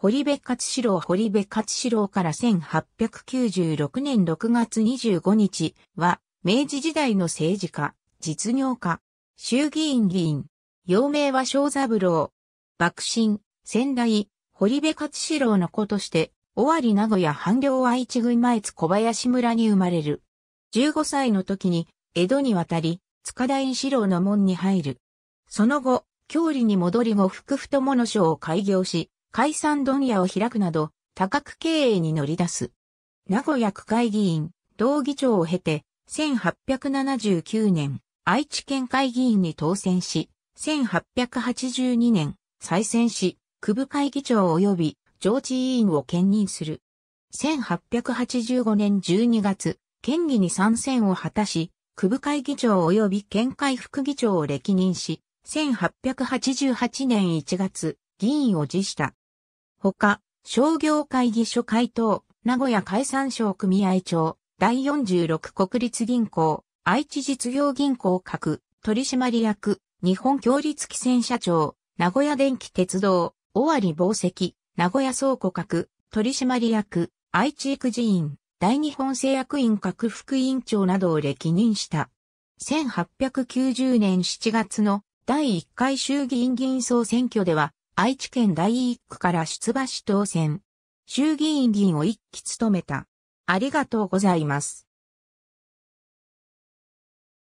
堀部勝志郎堀部勝志郎から1896年6月25日は、明治時代の政治家、実業家、衆議院議員、幼名は小三郎、幕臣、仙台、堀部勝志郎の子として、尾張名古屋半領愛知郡前津小林村に生まれる。15歳の時に、江戸に渡り、塚田院四郎の門に入る。その後、郷里に戻り後福太もの所を開業し、解散問屋を開くなど、多角経営に乗り出す。名古屋区会議員、同議長を経て、1879年、愛知県会議員に当選し、1882年、再選し、区部会議長及び上智委員を兼任する。1885年12月、県議に参戦を果たし、区部会議長及び県会副議長を歴任し、1888年1月、議員を辞した。ほか、商業会議所会頭、名古屋海産省組合長、第46国立銀行、愛知実業銀行各、取締役、日本協立汽船社長、名古屋電気鉄道、尾張紡績、名古屋倉庫各、取締役、愛知育児院、大日本製薬院各副委員長などを歴任した。1890年7月の第1回衆議院議員総選挙では、愛知県第一区から出馬し当選。衆議院議員を一期務めた。ありがとうございます。